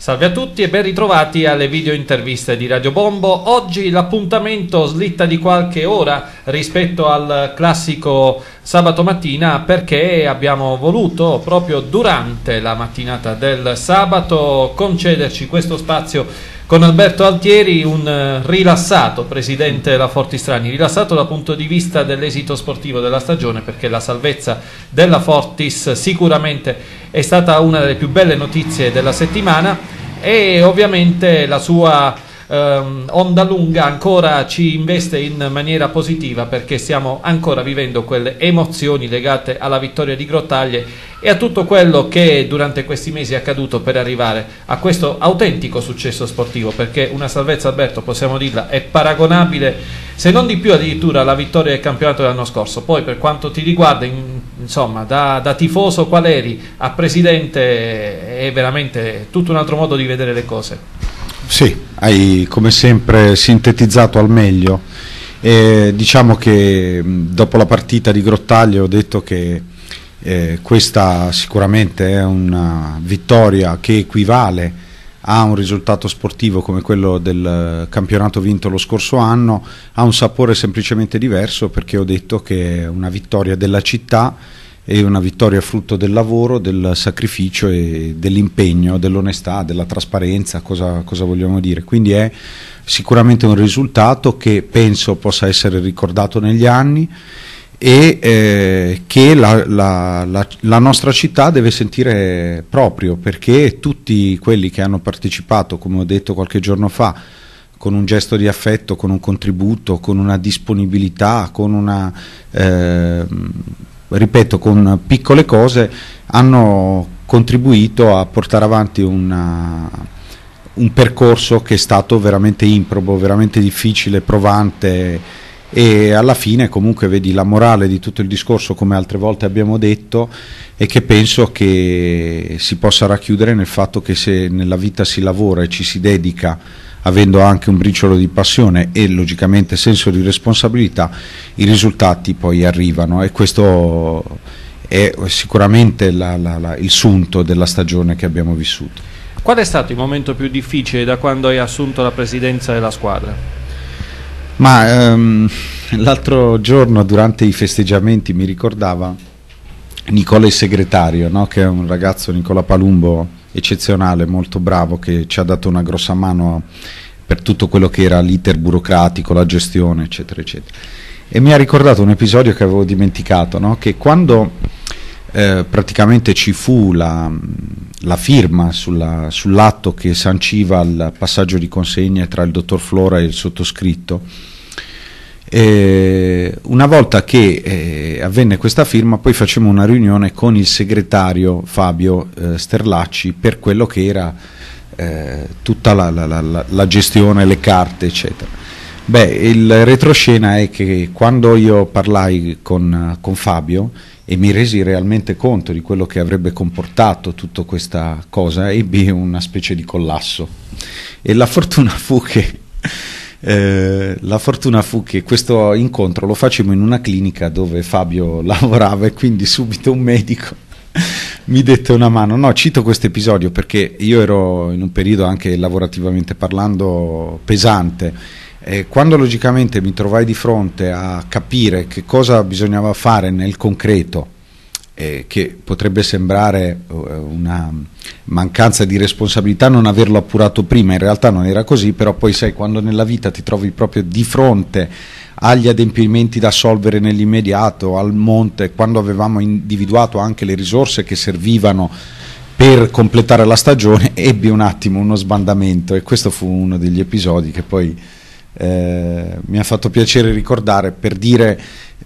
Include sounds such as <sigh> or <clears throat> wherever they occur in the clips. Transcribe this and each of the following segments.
Salve a tutti e ben ritrovati alle video interviste di Radio Bombo. Oggi l'appuntamento slitta di qualche ora rispetto al classico sabato mattina perché abbiamo voluto proprio durante la mattinata del sabato concederci questo spazio con Alberto Altieri, un eh, rilassato presidente della Fortistrani, rilassato dal punto di vista dell'esito sportivo della stagione perché la salvezza della Fortis sicuramente è stata una delle più belle notizie della settimana e ovviamente la sua ehm, onda lunga ancora ci investe in maniera positiva perché stiamo ancora vivendo quelle emozioni legate alla vittoria di Grottaglie e a tutto quello che durante questi mesi è accaduto per arrivare a questo autentico successo sportivo perché una salvezza Alberto possiamo dirla è paragonabile se non di più addirittura alla vittoria del campionato dell'anno scorso poi per quanto ti riguarda in, insomma da, da tifoso qual eri a presidente è veramente tutto un altro modo di vedere le cose sì, hai come sempre sintetizzato al meglio. E diciamo che dopo la partita di Grottaglio ho detto che eh, questa sicuramente è una vittoria che equivale a un risultato sportivo come quello del campionato vinto lo scorso anno, ha un sapore semplicemente diverso perché ho detto che è una vittoria della città è una vittoria frutto del lavoro, del sacrificio e dell'impegno, dell'onestà, della trasparenza, cosa, cosa vogliamo dire. Quindi è sicuramente un risultato che penso possa essere ricordato negli anni e eh, che la, la, la, la, nostra città deve sentire proprio perché tutti quelli che hanno partecipato, come ho detto qualche giorno fa, con un gesto di affetto, con un contributo, con una disponibilità, con una... Eh, ripeto, con piccole cose hanno contribuito a portare avanti una, un percorso che è stato veramente improbo, veramente difficile, provante e alla fine comunque vedi la morale di tutto il discorso come altre volte abbiamo detto e che penso che si possa racchiudere nel fatto che se nella vita si lavora e ci si dedica avendo anche un briciolo di passione e logicamente senso di responsabilità, i risultati poi arrivano e questo è sicuramente la, la, la, il sunto della stagione che abbiamo vissuto. Qual è stato il momento più difficile da quando hai assunto la presidenza della squadra? Ma um, l'altro giorno durante i festeggiamenti mi ricordava Nicola il segretario, no? che è un ragazzo, Nicola Palumbo, eccezionale, molto bravo, che ci ha dato una grossa mano per tutto quello che era l'iter burocratico, la gestione, eccetera, eccetera. E mi ha ricordato un episodio che avevo dimenticato, no? che quando eh, praticamente ci fu la, la firma sulla, sull'atto che sanciva il passaggio di consegne tra il dottor Flora e il sottoscritto, eh, una volta che eh, avvenne questa firma poi facemmo una riunione con il segretario Fabio eh, Sterlacci per quello che era eh, tutta la, la, la, la, gestione, le carte eccetera. Beh, il retroscena è che quando io parlai con, con Fabio e mi resi realmente conto di quello che avrebbe comportato tutta questa cosa, ebbi una specie di collasso e la fortuna fu che eh, la fortuna fu che questo incontro lo facemmo in una clinica dove Fabio <laughs> lavorava e quindi subito un medico <laughs> mi dette una mano. No, cito questo episodio perché io ero in un periodo anche lavorativamente parlando pesante. E eh, quando logicamente mi trovai di fronte a capire che cosa bisognava fare nel concreto eh, che potrebbe sembrare eh, una mancanza di responsabilità non averlo appurato prima, in realtà non era così, però poi sai quando nella vita ti trovi proprio di fronte agli adempimenti da assolvere nell'immediato, al monte, quando avevamo individuato anche le risorse che servivano per completare la stagione, <laughs> ebbi un attimo uno sbandamento e questo fu uno degli episodi che poi eh, mi ha fatto piacere ricordare per dire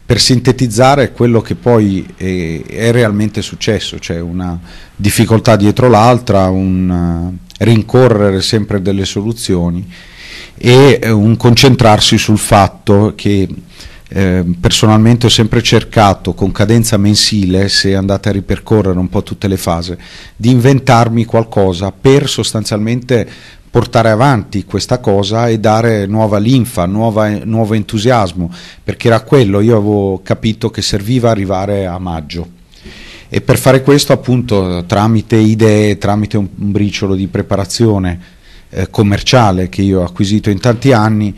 per sintetizzare quello che poi è, eh, è realmente successo, cioè una difficoltà dietro l'altra, un eh, rincorrere sempre delle soluzioni e un concentrarsi sul fatto che personalmente ho sempre cercato con cadenza mensile, se andate a ripercorrere un po' tutte le fasi, di inventarmi qualcosa per sostanzialmente portare avanti questa cosa e dare nuova linfa, nuova, nuovo entusiasmo, perché era quello, io avevo capito che serviva arrivare a maggio. E per fare questo appunto tramite idee, tramite un, un briciolo di preparazione eh, commerciale che io ho acquisito in tanti anni,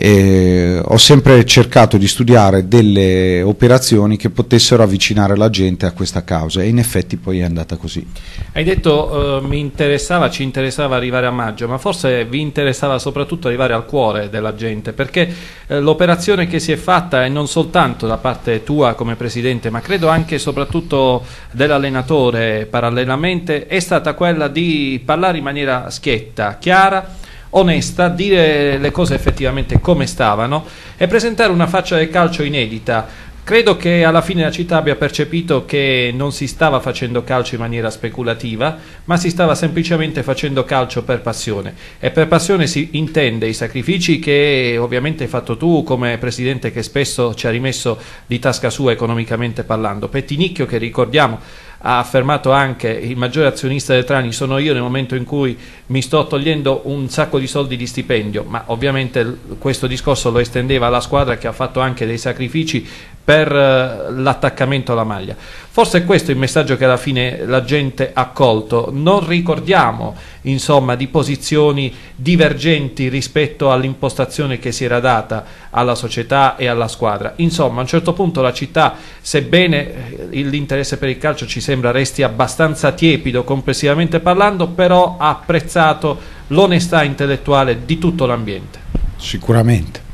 eh, ho sempre cercato di studiare delle operazioni che potessero avvicinare la gente a questa causa e in effetti poi è andata così. Hai detto eh, mi interessava, ci interessava arrivare a maggio, ma forse vi interessava soprattutto arrivare al cuore della gente, perché eh, l'operazione che si è fatta e non soltanto da parte tua come presidente, ma credo anche e soprattutto dell'allenatore parallelamente, è stata quella di parlare in maniera schietta, chiara, onesta, dire le cose effettivamente come stavano e presentare una faccia del calcio inedita. Credo che alla fine la città abbia percepito che non si stava facendo calcio in maniera speculativa, ma si stava semplicemente facendo calcio per passione. E per passione si intende i sacrifici che ovviamente hai fatto tu come presidente che spesso ci ha rimesso di tasca sua economicamente parlando. Pettinicchio che ricordiamo ha affermato anche il maggiore azionista del Trani sono io nel momento in cui mi sto togliendo un sacco di soldi di stipendio, ma ovviamente questo discorso lo estendeva alla squadra che ha fatto anche dei sacrifici per eh, l'attaccamento alla maglia. Forse questo è il messaggio che alla fine la gente ha colto. Non ricordiamo, insomma, di posizioni divergenti rispetto all'impostazione che si era data alla società e alla squadra. Insomma, a un certo punto la città, sebbene eh, l'interesse per il calcio ci sembra resti abbastanza tiepido complessivamente parlando, però ha apprezzato l'onestà intellettuale di tutto l'ambiente. Sicuramente.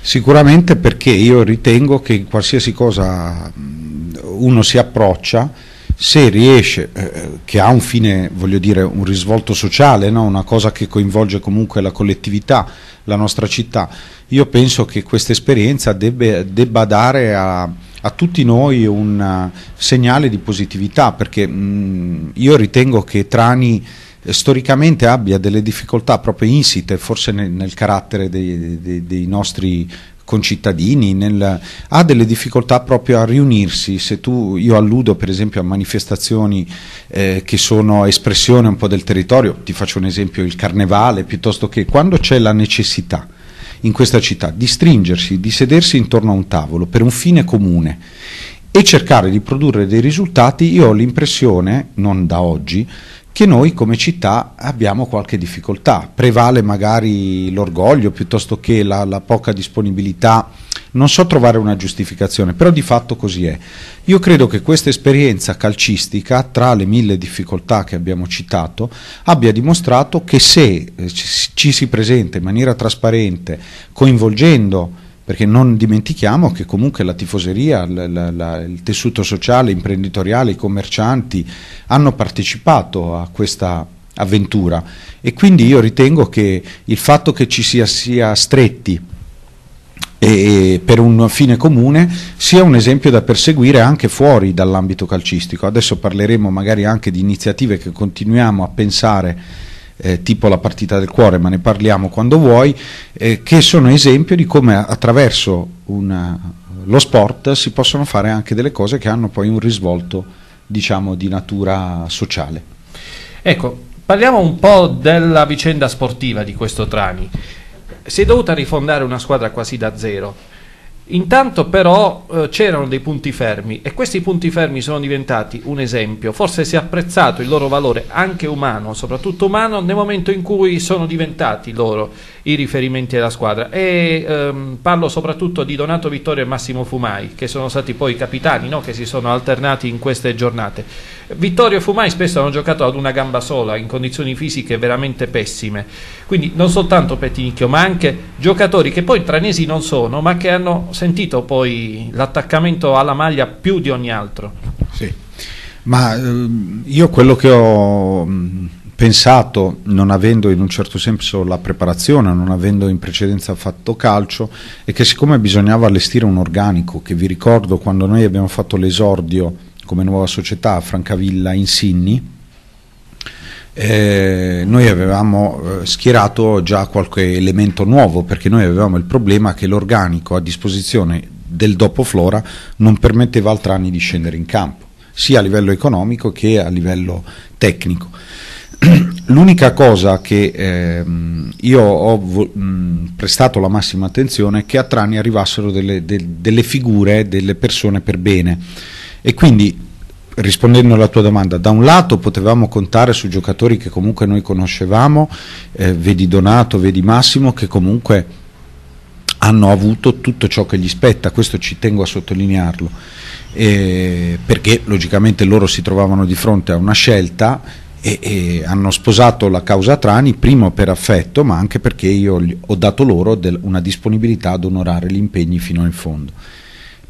Sicuramente perché io ritengo che in qualsiasi cosa uno si approccia, se riesce, eh, che ha un fine, voglio dire, un risvolto sociale, no? una cosa che coinvolge comunque la collettività, la nostra città, io penso che questa esperienza debbe, debba dare a, a, tutti noi un eh, segnale di positività, perché mh, io ritengo che Trani storicamente abbia delle difficoltà proprio insite, forse nel, nel carattere dei, dei, dei nostri concittadini, nel, ha delle difficoltà proprio a riunirsi, se tu, io alludo per esempio a manifestazioni eh, che sono espressione un po' del territorio, ti faccio un esempio il carnevale, piuttosto che quando c'è la necessità in questa città di stringersi, di sedersi intorno a un tavolo per un fine comune e cercare di produrre dei risultati, io ho l'impressione, non da oggi, che noi come città abbiamo qualche difficoltà, prevale magari l'orgoglio piuttosto che la, la, poca disponibilità, non so trovare una giustificazione, però di fatto così è. Io credo che questa esperienza calcistica, tra le mille difficoltà che abbiamo citato, abbia dimostrato che se eh, ci si presenta in maniera trasparente, coinvolgendo perché non dimentichiamo che comunque la tifoseria, la, la, la, il tessuto sociale, imprenditoriale, i commercianti hanno partecipato a questa avventura e quindi io ritengo che il fatto che ci sia, sia stretti e per un fine comune sia un esempio da perseguire anche fuori dall'ambito calcistico. Adesso parleremo magari anche di iniziative che continuiamo a pensare eh, tipo la partita del cuore, ma ne parliamo quando vuoi, eh, che sono esempio di come attraverso una, eh, lo sport si possono fare anche delle cose che hanno poi un risvolto diciamo, di natura sociale. Ecco, parliamo un po' della vicenda sportiva di questo Trani. Si è dovuta rifondare una squadra quasi da zero Intanto però eh, c'erano dei punti fermi e questi punti fermi sono diventati un esempio, forse si è apprezzato il loro valore anche umano, soprattutto umano, nel momento in cui sono diventati loro i riferimenti della squadra e ehm, parlo soprattutto di Donato Vittorio e Massimo Fumai che sono stati poi i capitani no? che si sono alternati in queste giornate. Vittorio e Fumai spesso hanno giocato ad una gamba sola in condizioni fisiche veramente pessime, quindi non soltanto Pettinicchio ma anche giocatori che poi tranesi non sono ma che hanno sentito poi l'attaccamento alla maglia più di ogni altro. Sì, ma ehm, io quello che ho pensato, non avendo in un certo senso la preparazione, non avendo in precedenza fatto calcio, è che siccome bisognava allestire un organico, che vi ricordo quando noi abbiamo fatto l'esordio come nuova società a Francavilla in Sinni, eh, noi avevamo eh, schierato già qualche elemento nuovo perché noi avevamo il problema che l'organico a disposizione del dopo Flora non permetteva al Trani di scendere in campo, sia a livello economico che a livello tecnico. <clears throat> L'unica cosa che ehm, io ho mh, prestato la massima attenzione è che a Trani arrivassero delle, de delle figure, delle persone per bene e quindi rispondendo alla tua domanda, da un lato potevamo contare su giocatori che comunque noi conoscevamo, eh, vedi Donato, vedi Massimo, che comunque hanno avuto tutto ciò che gli spetta, questo ci tengo a sottolinearlo, eh, perché logicamente loro si trovavano di fronte a una scelta e, e, hanno sposato la causa Trani, primo per affetto, ma anche perché io ho dato loro del, una disponibilità ad onorare gli impegni fino in fondo.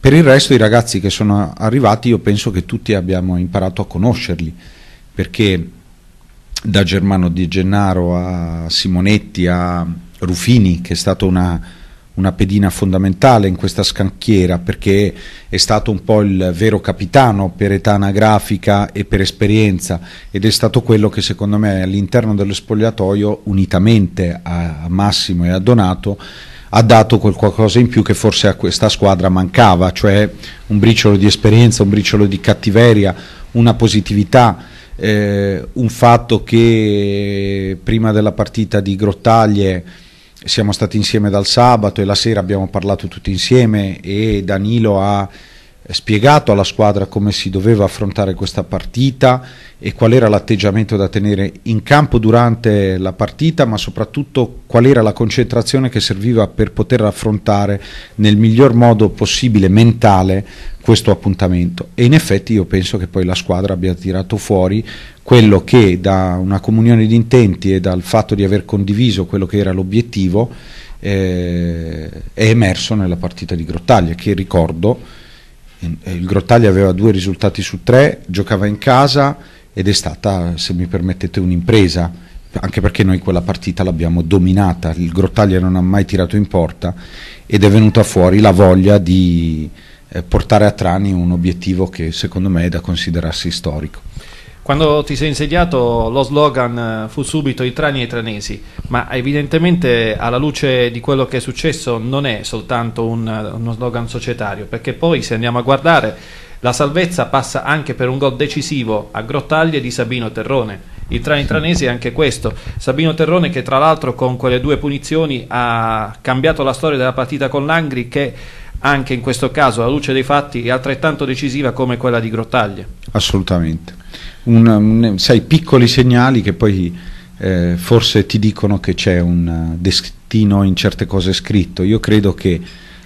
Per il resto i ragazzi che sono arrivati io penso che tutti abbiamo imparato a conoscerli, perché da Germano Di Gennaro a Simonetti a Rufini, che è stata una, una pedina fondamentale in questa scanchiera, perché è stato un po' il vero capitano per età anagrafica e per esperienza, ed è stato quello che secondo me all'interno dello spogliatoio, unitamente a Massimo e a Donato, ha dato quel qualcosa in più che forse a questa squadra mancava, cioè un briciolo di esperienza, un briciolo di cattiveria, una positività. Eh, un fatto che prima della partita di Grottaglie siamo stati insieme dal sabato e la sera abbiamo parlato tutti insieme e Danilo ha spiegato alla squadra come si doveva affrontare questa partita e qual era l'atteggiamento da tenere in campo durante la partita, ma soprattutto qual era la concentrazione che serviva per poter affrontare nel miglior modo possibile mentale questo appuntamento. E in effetti io penso che poi la squadra abbia tirato fuori quello che da una comunione di intenti e dal fatto di aver condiviso quello che era l'obiettivo eh, è emerso nella partita di Grottaglia, che ricordo eh, il Grottaglia aveva due risultati su tre, giocava in casa ed è stata, se mi permettete, un'impresa, anche perché noi quella partita l'abbiamo dominata, il Grottaglia non ha mai tirato in porta ed è venuta fuori la voglia di eh, portare a Trani un obiettivo che secondo me è da considerarsi storico. Quando ti sei insediato lo slogan eh, fu subito i trani e i tranesi, ma evidentemente alla luce di quello che è successo non è soltanto un, eh, uno slogan societario, perché poi se andiamo a guardare la salvezza passa anche per un gol decisivo a Grottaglie di Sabino Terrone. Il Trani Tranesi è anche questo. Sabino Terrone che tra l'altro con quelle due punizioni ha cambiato la storia della partita con Langri che anche in questo caso alla luce dei fatti è altrettanto decisiva come quella di Grottaglie. Assolutamente un, un, sai, piccoli segnali che poi eh, forse ti dicono che c'è un eh, destino in certe cose scritto. Io credo che,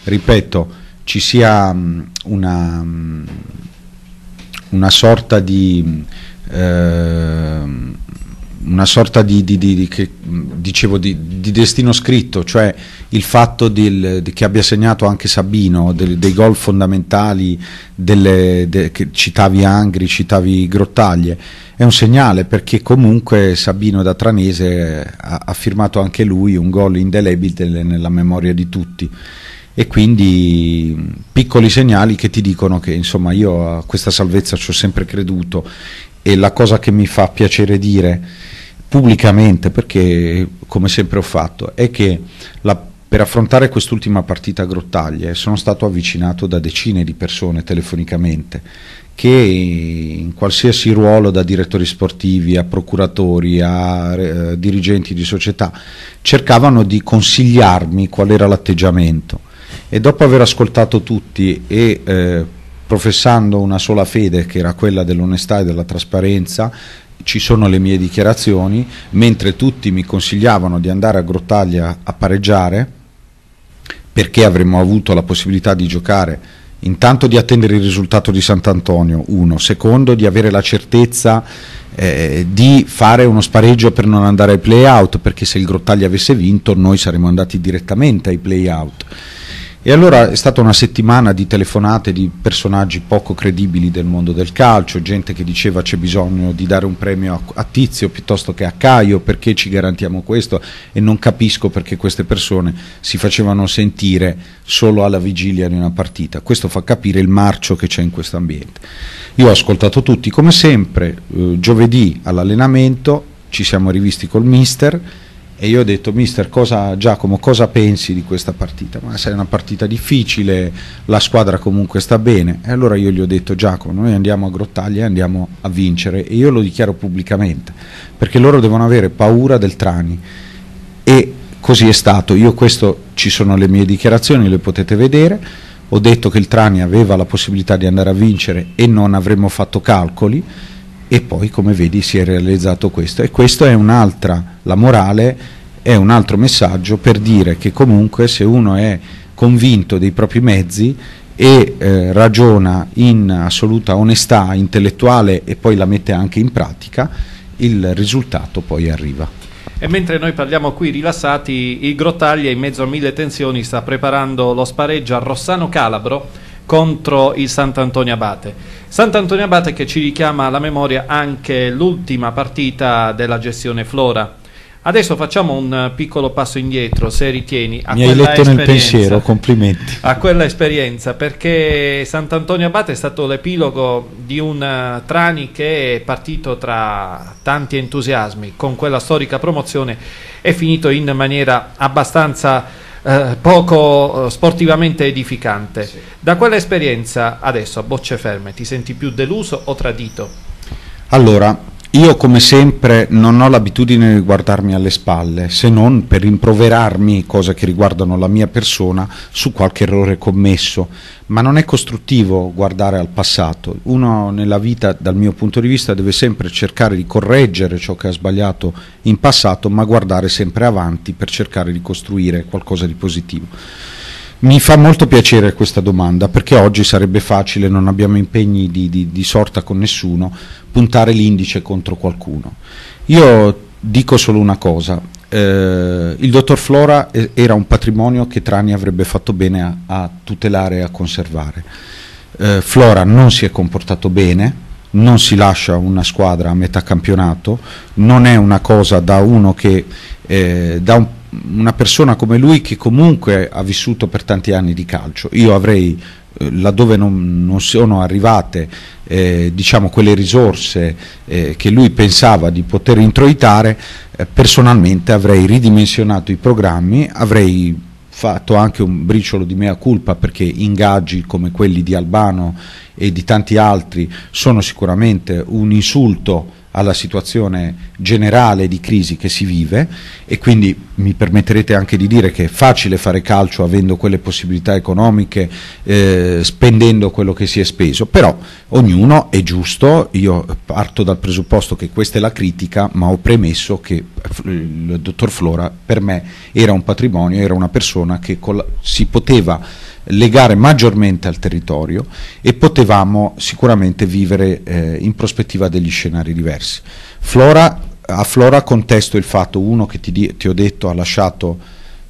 ripeto, ci sia mm, una, mm, una sorta di... Eh, una sorta di, di, di, di che, dicevo, destino scritto, cioè il fatto del, che abbia segnato anche Sabino, del, dei gol fondamentali, delle, de, che citavi Angri, citavi Grottaglie, è un segnale perché comunque Sabino da Tranese ha, ha firmato anche lui un gol indelebile nella memoria di tutti e quindi piccoli segnali che ti dicono che insomma io a questa salvezza ci ho sempre creduto e la cosa che mi fa piacere dire pubblicamente, perché come sempre ho fatto, è che la, per affrontare quest'ultima partita a Grottaglie sono stato avvicinato da decine di persone telefonicamente che in qualsiasi ruolo, da direttori sportivi a procuratori a eh, dirigenti di società, cercavano di consigliarmi qual era l'atteggiamento. E dopo aver ascoltato tutti e eh, professando una sola fede, che era quella dell'onestà e della trasparenza, ci sono le mie dichiarazioni, mentre tutti mi consigliavano di andare a Grottaglia a pareggiare perché avremmo avuto la possibilità di giocare intanto di attendere il risultato di Sant'Antonio, uno, secondo di avere la certezza eh, di fare uno spareggio per non andare ai play out, perché se il Grottaglia avesse vinto noi saremmo andati direttamente ai play out. E allora è stata una settimana di telefonate di personaggi poco credibili del mondo del calcio, gente che diceva c'è bisogno di dare un premio a, Tizio piuttosto che a Caio, perché ci garantiamo questo e non capisco perché queste persone si facevano sentire solo alla vigilia di una partita. Questo fa capire il marcio che c'è in questo ambiente. Io ho ascoltato tutti, come sempre, eh, giovedì all'allenamento ci siamo rivisti col mister e io ho detto mister cosa, Giacomo cosa pensi di questa partita ma se è una partita difficile la squadra comunque sta bene e allora io gli ho detto Giacomo noi andiamo a Grottaglia e andiamo a vincere e io lo dichiaro pubblicamente perché loro devono avere paura del Trani e così è stato io questo ci sono le mie dichiarazioni le potete vedere ho detto che il Trani aveva la possibilità di andare a vincere e non avremmo fatto calcoli e poi come vedi si è realizzato questo e questo è un'altra, la morale è un altro messaggio per dire che comunque se uno è convinto dei propri mezzi e eh, ragiona in assoluta onestà intellettuale e poi la mette anche in pratica, il risultato poi arriva. E mentre noi parliamo qui rilassati, il Grottaglia in mezzo a mille tensioni sta preparando lo spareggio a Rossano Calabro contro il Sant'Antonio Abate. Sant'Antonio Abate che ci richiama alla memoria anche l'ultima partita della gestione Flora. Adesso facciamo un piccolo passo indietro, se ritieni. A Mi hai letto nel pensiero, complimenti. A quella esperienza, perché Sant'Antonio Abate è stato l'epilogo di un eh, Trani che è partito tra tanti entusiasmi con quella storica promozione è finito in maniera abbastanza eh, poco eh, sportivamente edificante. Sì. Da esperienza adesso a bocce ferme ti senti più deluso o tradito? Allora, io come sempre non ho l'abitudine di guardarmi alle spalle, se non per rimproverarmi cose che riguardano la mia persona su qualche errore commesso, ma non è costruttivo guardare al passato. Uno nella vita, dal mio punto di vista, deve sempre cercare di correggere ciò che ha sbagliato in passato, ma guardare sempre avanti per cercare di costruire qualcosa di positivo. Mi fa molto piacere questa domanda perché oggi sarebbe facile, non abbiamo impegni di, di, di, sorta con nessuno, puntare l'indice contro qualcuno. Io dico solo una cosa, eh, il dottor Flora era un patrimonio che Trani avrebbe fatto bene a, a tutelare e a conservare. Eh, Flora non si è comportato bene, non si lascia una squadra a metà campionato, non è una cosa da uno che eh, da un una persona come lui che comunque ha vissuto per tanti anni di calcio. Io avrei, eh, laddove non, non, sono arrivate eh, diciamo, quelle risorse eh, che lui pensava di poter introitare, eh, personalmente avrei ridimensionato i programmi, avrei fatto anche un briciolo di mea culpa perché ingaggi come quelli di Albano e di tanti altri sono sicuramente un insulto alla situazione generale di crisi che si vive e quindi mi permetterete anche di dire che è facile fare calcio avendo quelle possibilità economiche, eh, spendendo quello che si è speso, però ognuno è giusto, io parto dal presupposto che questa è la critica, ma ho premesso che eh, il dottor Flora per me era un patrimonio, era una persona che si poteva legare maggiormente al territorio e potevamo sicuramente vivere eh, in prospettiva degli scenari diversi. Flora, a Flora contesto il fatto, uno che ti, ti ho detto ha lasciato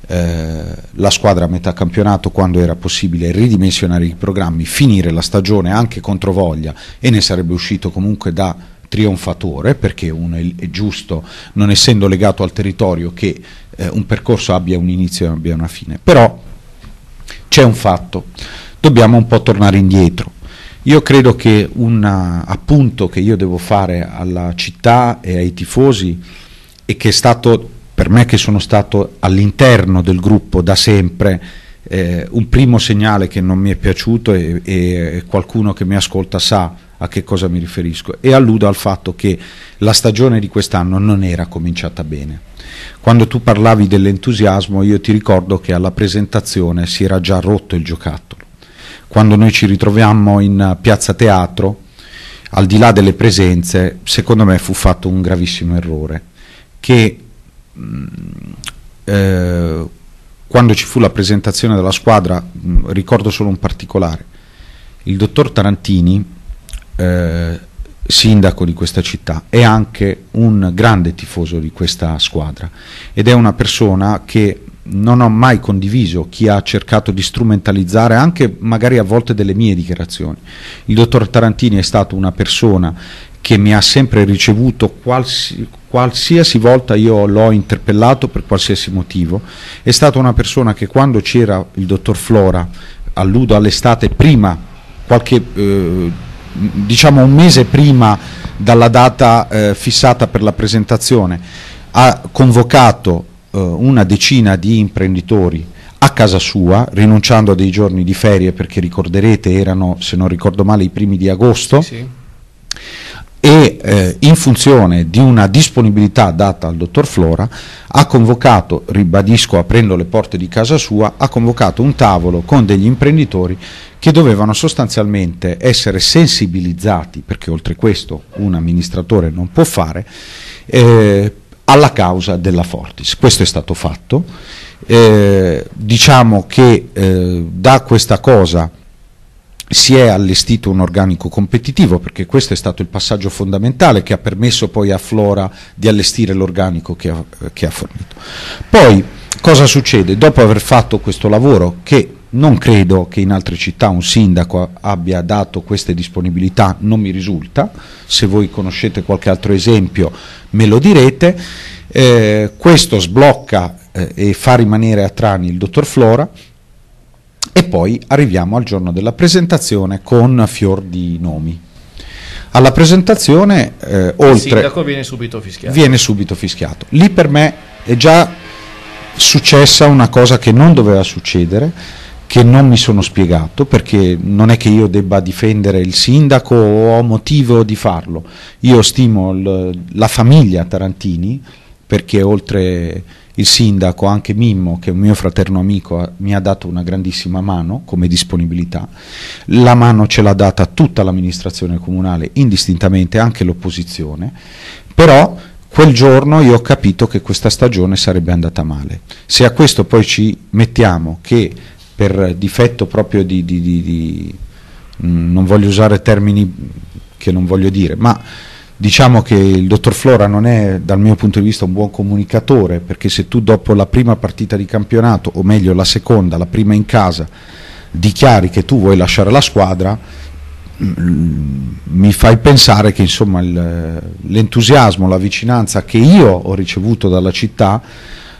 eh, la squadra a metà campionato quando era possibile ridimensionare i programmi, finire la stagione anche contro voglia e ne sarebbe uscito comunque da trionfatore perché uno è giusto non essendo legato al territorio che eh, un percorso abbia un inizio e abbia una fine però c'è un fatto, dobbiamo un po' tornare indietro. Io credo che un eh, appunto che io devo fare alla città e ai tifosi e che è stato per me che sono stato all'interno del gruppo da sempre eh, un primo segnale che non mi è piaciuto e, e qualcuno che mi ascolta sa a che cosa mi riferisco e alludo al fatto che la stagione di quest'anno non era cominciata bene. Quando tu parlavi dell'entusiasmo io ti ricordo che alla presentazione si era già rotto il giocattolo. Quando noi ci ritroviamo in piazza teatro, al di là delle presenze, secondo me fu fatto un gravissimo errore, che mh, mm, eh, quando ci fu la presentazione della squadra, mh, mm, ricordo solo un particolare, il dottor Tarantini eh, sindaco di questa città, è anche un grande tifoso di questa squadra ed è una persona che non ho mai condiviso chi ha cercato di strumentalizzare anche magari a volte delle mie dichiarazioni. Il dottor Tarantini è stato una persona che mi ha sempre ricevuto qualsi, qualsiasi volta io l'ho interpellato per qualsiasi motivo, è stata una persona che quando c'era il dottor Flora, alludo all'estate prima, qualche eh, diciamo un mese prima dalla data eh, fissata per la presentazione, ha convocato eh, una decina di imprenditori a casa sua, rinunciando a dei giorni di ferie perché ricorderete erano, se non ricordo male, i primi di agosto. Sì eh, in funzione di una disponibilità data al dottor Flora ha convocato, ribadisco aprendo le porte di casa sua, ha convocato un tavolo con degli imprenditori che dovevano sostanzialmente essere sensibilizzati, perché oltre questo un amministratore non può fare, eh, alla causa della Fortis. Questo è stato fatto. Eh, diciamo che eh, da questa cosa si è allestito un organico competitivo perché questo è stato il passaggio fondamentale che ha permesso poi a Flora di allestire l'organico che, che, ha fornito. Poi cosa succede? Dopo aver fatto questo lavoro che non credo che in altre città un sindaco abbia dato queste disponibilità, non mi risulta, se voi conoscete qualche altro esempio me lo direte, eh, questo sblocca eh, e fa rimanere a Trani il dottor Flora e poi arriviamo al giorno della presentazione con fior di nomi. Alla presentazione, eh, oltre... Il sindaco viene subito fischiato. Viene subito fischiato. Lì per me è già successa una cosa che non doveva succedere, che non mi sono spiegato, perché non è che io debba difendere il sindaco o ho motivo di farlo. Io stimo la famiglia Tarantini, perché oltre il sindaco, anche Mimmo, che è un mio fraterno amico, mi ha dato una grandissima mano come disponibilità, la mano ce l'ha data tutta l'amministrazione comunale, indistintamente anche l'opposizione, però quel giorno io ho capito che questa stagione sarebbe andata male. Se a questo poi ci mettiamo che per difetto proprio di, di, di, di mm, non voglio usare termini che non voglio dire, ma Diciamo che il dottor Flora non è dal mio punto di vista un buon comunicatore perché se tu dopo la prima partita di campionato, o meglio la seconda, la prima in casa, dichiari che tu vuoi lasciare la squadra, mm, mi fai pensare che l'entusiasmo, la vicinanza che io ho ricevuto dalla città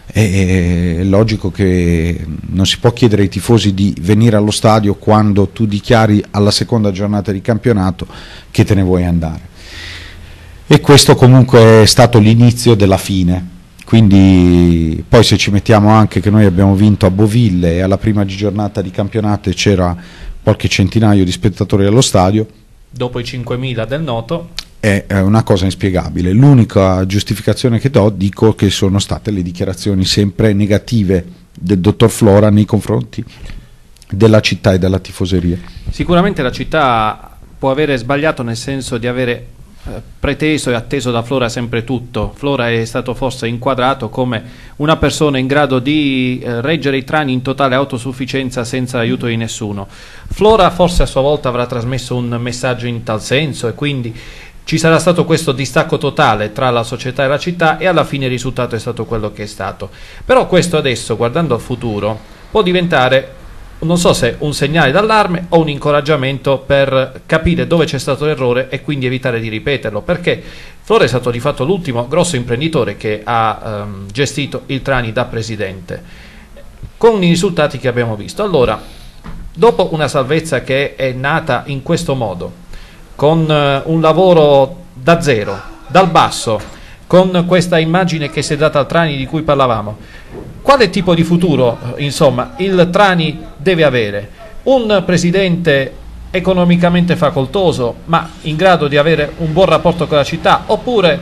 è, logico che non si può chiedere ai tifosi di venire allo stadio quando tu dichiari alla seconda giornata di campionato che te ne vuoi andare e questo comunque è stato l'inizio della fine. Quindi poi se ci mettiamo anche che noi abbiamo vinto a Boville e alla prima giornata di campionato c'era qualche centinaio di spettatori allo stadio. Dopo i 5.000 del noto. È una cosa inspiegabile. L'unica giustificazione che do dico che sono state le dichiarazioni sempre negative del dottor Flora nei confronti della città e della tifoseria. Sicuramente la città può avere sbagliato nel senso di avere preteso e atteso da Flora sempre tutto. Flora è stato forse inquadrato come una persona in grado di eh, reggere i trani in totale autosufficienza senza l'aiuto di nessuno. Flora forse a sua volta avrà trasmesso un messaggio in tal senso e quindi ci sarà stato questo distacco totale tra la società e la città e alla fine il risultato è stato quello che è stato. Però questo adesso, guardando al futuro, può diventare non so se un segnale d'allarme o un incoraggiamento per capire dove c'è stato l'errore e quindi evitare di ripeterlo, perché Flore è stato di fatto l'ultimo grosso imprenditore che ha ehm, gestito il Trani da presidente, con i risultati che abbiamo visto. Allora, dopo una salvezza che è nata in questo modo, con eh, un lavoro da zero, dal basso, con questa immagine che si è data al Trani di cui parlavamo, quale tipo di futuro, insomma, il Trani deve avere? Un presidente economicamente facoltoso, ma in grado di avere un buon rapporto con la città, oppure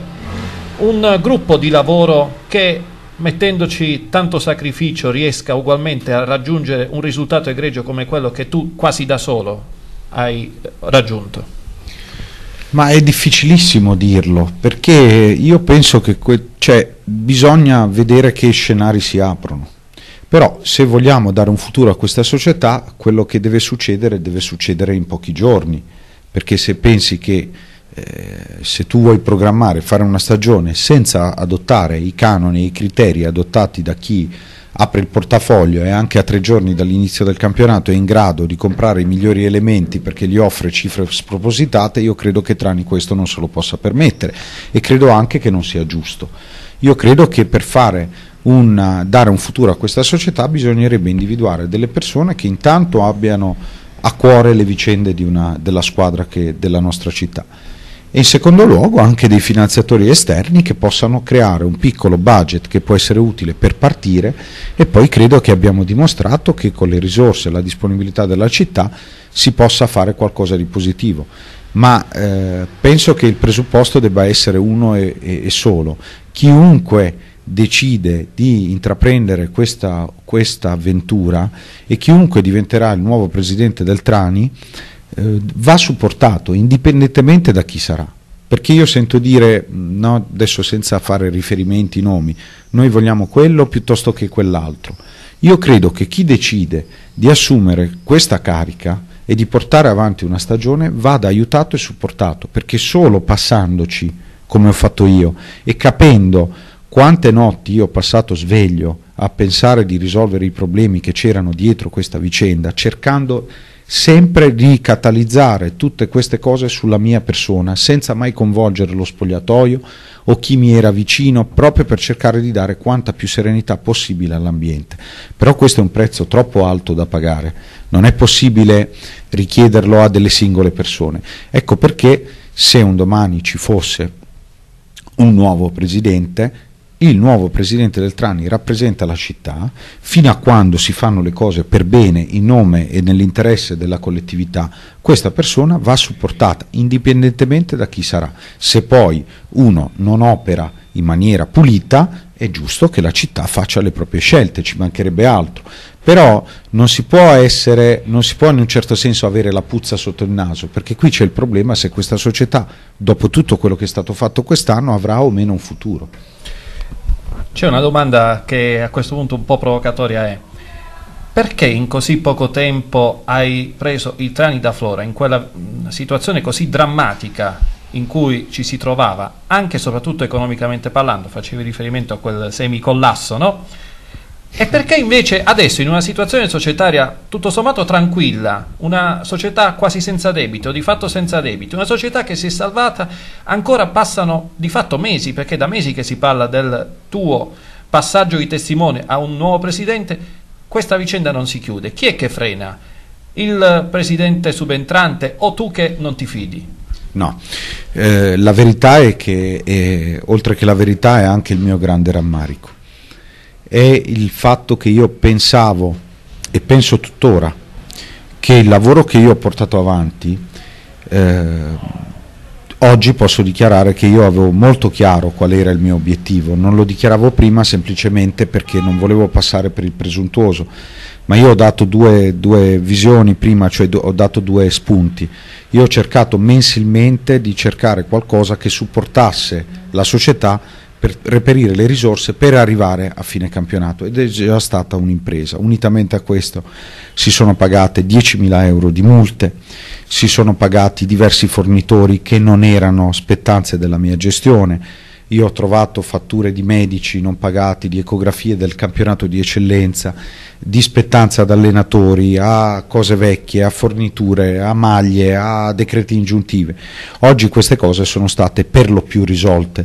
un gruppo di lavoro che mettendoci tanto sacrificio riesca ugualmente a raggiungere un risultato egregio come quello che tu quasi da solo hai raggiunto? Ma è difficilissimo dirlo, perché io penso che cioè, bisogna vedere che scenari si aprono. Però se vogliamo dare un futuro a questa società, quello che deve succedere deve succedere in pochi giorni, perché se pensi che eh, se tu vuoi programmare, fare una stagione senza adottare i canoni e i criteri adottati da chi apre il portafoglio e anche a tre giorni dall'inizio del campionato è in grado di comprare i migliori elementi perché gli offre cifre spropositate, io credo che Trani questo non se lo possa permettere e credo anche che non sia giusto. Io credo che per un, dare un futuro a questa società bisognerebbe individuare delle persone che intanto abbiano a cuore le vicende una, della squadra che, della nostra città e in secondo luogo anche dei finanziatori esterni che possano creare un piccolo budget che può essere utile per partire e poi credo che abbiamo dimostrato che con le risorse e la disponibilità della città si possa fare qualcosa di positivo ma eh, penso che il presupposto debba essere uno e, e, e solo chiunque decide di intraprendere questa, questa, avventura e chiunque diventerà il nuovo presidente del Trani eh, va supportato indipendentemente da chi sarà. Perché io sento dire, no, adesso senza fare riferimenti, nomi, noi vogliamo quello piuttosto che quell'altro. Io credo che chi decide di assumere questa carica e di portare avanti una stagione vada aiutato e supportato, perché solo passandoci come ho fatto io e capendo quante notti io ho passato sveglio a pensare di risolvere i problemi che c'erano dietro questa vicenda, cercando sempre di catalizzare tutte queste cose sulla mia persona, senza mai coinvolgere lo spogliatoio o chi mi era vicino, proprio per cercare di dare quanta più serenità possibile all'ambiente. Però questo è un prezzo troppo alto da pagare, non è possibile richiederlo a delle singole persone. Ecco perché se un domani ci fosse un nuovo presidente, il nuovo presidente del Trani rappresenta la città, fino a quando si fanno le cose per bene, in nome e nell'interesse della collettività, questa persona va supportata indipendentemente da chi sarà. Se poi uno non opera in maniera pulita, è giusto che la città faccia le proprie scelte, ci mancherebbe altro, però non si può essere, non si può in un certo senso avere la puzza sotto il naso, perché qui c'è il problema se questa società, dopo tutto quello che è stato fatto quest'anno, avrà o meno un futuro. C'è una domanda che a questo punto un po' provocatoria è perché in così poco tempo hai preso i trani da Flora in quella situazione così drammatica in cui ci si trovava, anche e soprattutto economicamente parlando, facevi riferimento a quel semicollasso, no? E perché invece adesso in una situazione societaria tutto sommato tranquilla, una società quasi senza debito, di fatto senza debito, una società che si è salvata, ancora passano di fatto mesi, perché da mesi che si parla del tuo passaggio di testimone a un nuovo presidente, questa vicenda non si chiude. Chi è che frena? Il presidente subentrante o tu che non ti fidi? No, eh, la verità è che, eh, oltre che la verità, è anche il mio grande rammarico è il fatto che io pensavo e penso tuttora che il lavoro che io ho portato avanti eh, oggi posso dichiarare che io avevo molto chiaro qual era il mio obiettivo, non lo dichiaravo prima semplicemente perché non volevo passare per il presuntuoso, ma io ho dato due, due visioni prima, cioè do, ho dato due spunti. Io ho cercato mensilmente di cercare qualcosa che supportasse la società per reperire le risorse per arrivare a fine campionato ed è già stata un'impresa. Unitamente a questo si sono pagate 10.000 euro di multe, si sono pagati diversi fornitori che non erano spettanze della mia gestione, io ho trovato fatture di medici non pagati, di ecografie del campionato di eccellenza, di spettanza ad allenatori, a cose vecchie, a forniture, a maglie, a decreti ingiuntive. Oggi queste cose sono state per lo più risolte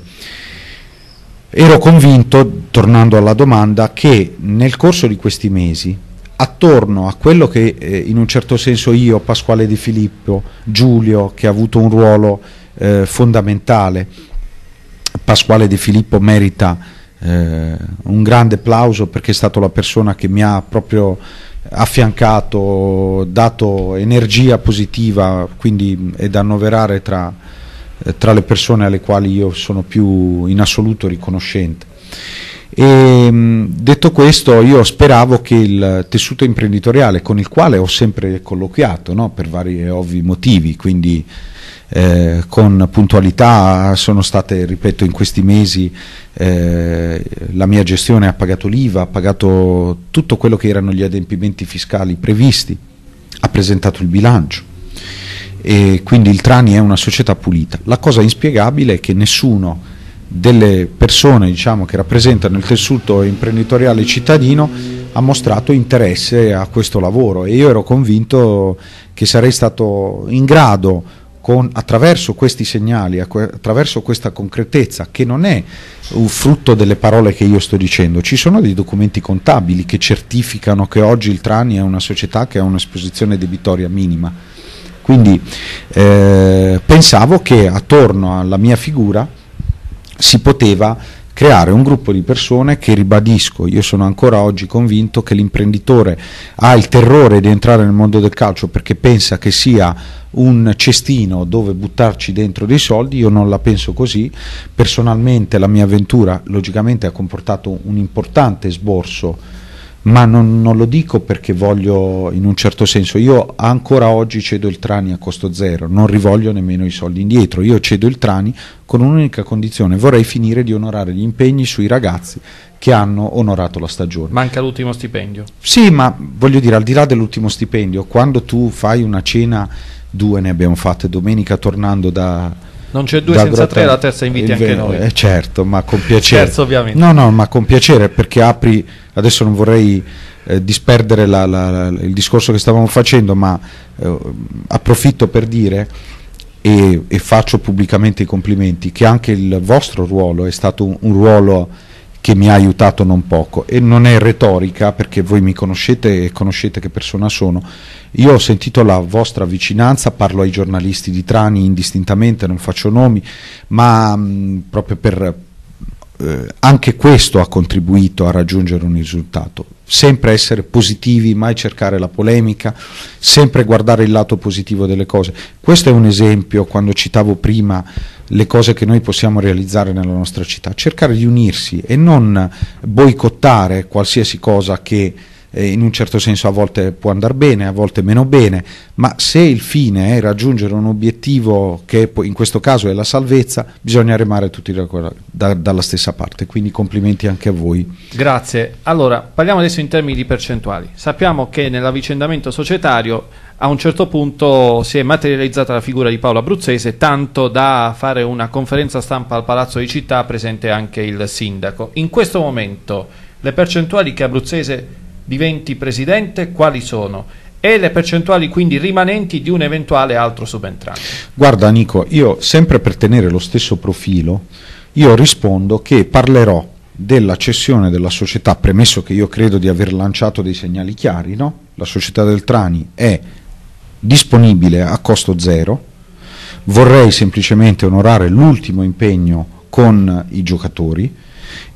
Ero convinto, tornando alla domanda, che nel corso di questi mesi, attorno a quello che eh, in un certo senso io, Pasquale Di Filippo, Giulio, che ha avuto un ruolo eh, fondamentale, Pasquale Di Filippo merita eh, un grande applauso perché è stato la persona che mi ha proprio affiancato, dato energia positiva, quindi è da annoverare tra eh, tra le persone alle quali io sono più in assoluto riconoscente. E, mm, detto questo, io speravo che il tessuto imprenditoriale con il quale ho sempre colloquiato, no? per vari ovvi motivi, quindi eh, con puntualità sono state, ripeto, in questi mesi eh, la mia gestione ha pagato l'IVA, ha pagato tutto quello che erano gli adempimenti fiscali previsti, ha presentato il bilancio e quindi il Trani è una società pulita. La cosa inspiegabile è che nessuno delle persone diciamo, che rappresentano il tessuto imprenditoriale cittadino ha mostrato interesse a questo lavoro e io ero convinto che sarei stato in grado con, attraverso questi segnali, attraverso questa concretezza, che non è un frutto delle parole che io sto dicendo, ci sono dei documenti contabili che certificano che oggi il Trani è una società che ha un'esposizione debitoria minima quindi eh, pensavo che attorno alla mia figura si poteva creare un gruppo di persone che ribadisco, io sono ancora oggi convinto che l'imprenditore ha il terrore di entrare nel mondo del calcio perché pensa che sia un cestino dove buttarci dentro dei soldi, io non la penso così, personalmente la mia avventura logicamente ha comportato un importante sborso ma non, non, lo dico perché voglio in un certo senso, io ancora oggi cedo il Trani a costo zero, non rivoglio nemmeno i soldi indietro, io cedo il Trani con un'unica condizione, vorrei finire di onorare gli impegni sui ragazzi che hanno onorato la stagione. Manca l'ultimo stipendio. Sì, ma voglio dire, al di là dell'ultimo stipendio, quando tu fai una cena, due ne abbiamo fatte domenica tornando da non c'è due senza tre, la terza inviti anche noi. Eh, certo, ma con piacere. Terzo ovviamente. No, no, ma con piacere perché apri, adesso non vorrei eh, disperdere la, la, la, il discorso che stavamo facendo, ma eh, approfitto per dire e, e, faccio pubblicamente i complimenti che anche il vostro ruolo è stato un, un ruolo che mi ha aiutato non poco e non è retorica perché voi mi conoscete e conoscete che persona sono. Io ho sentito la vostra vicinanza, parlo ai giornalisti di Trani indistintamente, non faccio nomi, ma mh, mm, proprio per eh, anche questo ha contribuito a raggiungere un risultato sempre essere positivi, mai cercare la polemica, sempre guardare il lato positivo delle cose. Questo è un esempio, quando citavo prima le cose che noi possiamo realizzare nella nostra città, cercare di unirsi e non boicottare qualsiasi cosa che eh, in un certo senso a volte può andare bene, a volte meno bene, ma se il fine è raggiungere un obiettivo che in questo caso è la salvezza, bisogna remare tutti da, da, dalla stessa parte, quindi complimenti anche a voi. Grazie. Allora, parliamo adesso in termini di percentuali. Sappiamo che nell'avvicendamento societario a un certo punto si è materializzata la figura di Paolo Abruzzese, tanto da fare una conferenza stampa al Palazzo di Città presente anche il sindaco. In questo momento le percentuali che Abruzzese diventi presidente, quali sono? e le percentuali quindi rimanenti di un eventuale altro subentrante. Guarda Nico, io sempre per tenere lo stesso profilo, io rispondo che parlerò della cessione della società, premesso che io credo di aver lanciato dei segnali chiari, no? la società del Trani è disponibile a costo zero, vorrei semplicemente onorare l'ultimo impegno con i giocatori,